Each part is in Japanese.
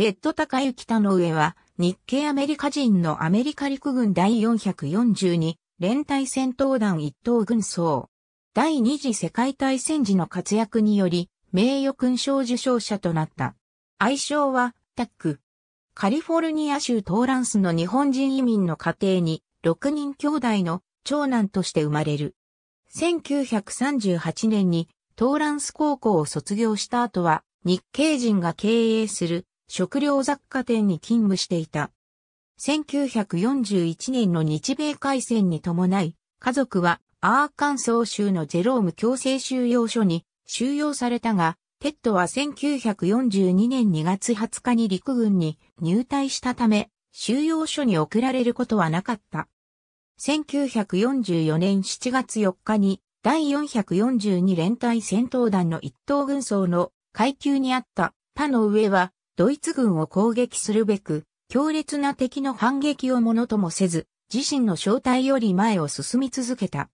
テッド・高い田の上は、日系アメリカ人のアメリカ陸軍第442連隊戦闘団1等軍曹。第二次世界大戦時の活躍により、名誉勲章受章者となった。愛称は、タック。カリフォルニア州トーランスの日本人移民の家庭に、6人兄弟の長男として生まれる。1938年にトーランス高校を卒業した後は、日系人が経営する食料雑貨店に勤務していた。1941年の日米開戦に伴い、家族はアーカンソー州のジェローム強制収容所に収容されたが、テッドは1942年2月20日に陸軍に入隊したため、収容所に送られることはなかった。1944年7月4日に第442連隊戦闘団の一等軍曹の階級にあった他の上はドイツ軍を攻撃するべく、強烈な敵の反撃をものともせず、自身の正体より前を進み続けた。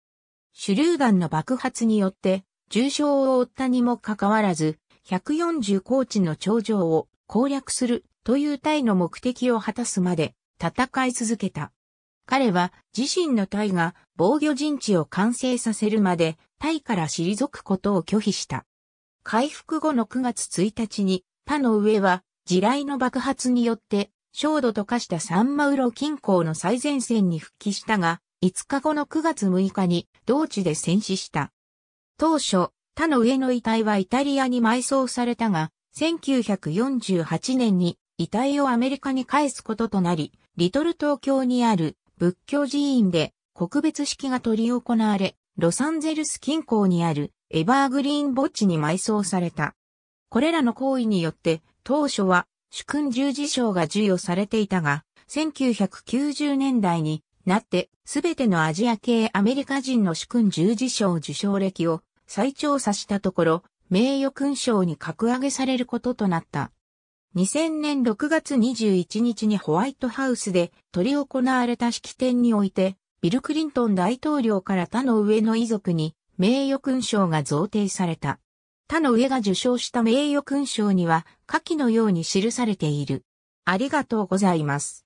手榴弾の爆発によって、重傷を負ったにもかかわらず、140高地の頂上を攻略するという隊の目的を果たすまで戦い続けた。彼は自身の隊が防御陣地を完成させるまで隊から退くことを拒否した。回復後の9月1日に他の上は地雷の爆発によって、焦土と化したサンマウロ近郊の最前線に復帰したが、5日後の9月6日に同地で戦死した。当初、他の上の遺体はイタリアに埋葬されたが、1948年に遺体をアメリカに返すこととなり、リトル東京にある仏教寺院で告別式が取り行われ、ロサンゼルス近郊にあるエバーグリーン墓地に埋葬された。これらの行為によって、当初は主君十字章が授与されていたが、1990年代になって、すべてのアジア系アメリカ人の主君十字章受賞歴を再調査したところ、名誉勲章に格上げされることとなった。2000年6月21日にホワイトハウスで取り行われた式典において、ビル・クリントン大統領から他の上の遺族に名誉勲章が贈呈された。他の上が受賞した名誉勲章には、下記のように記されている。ありがとうございます。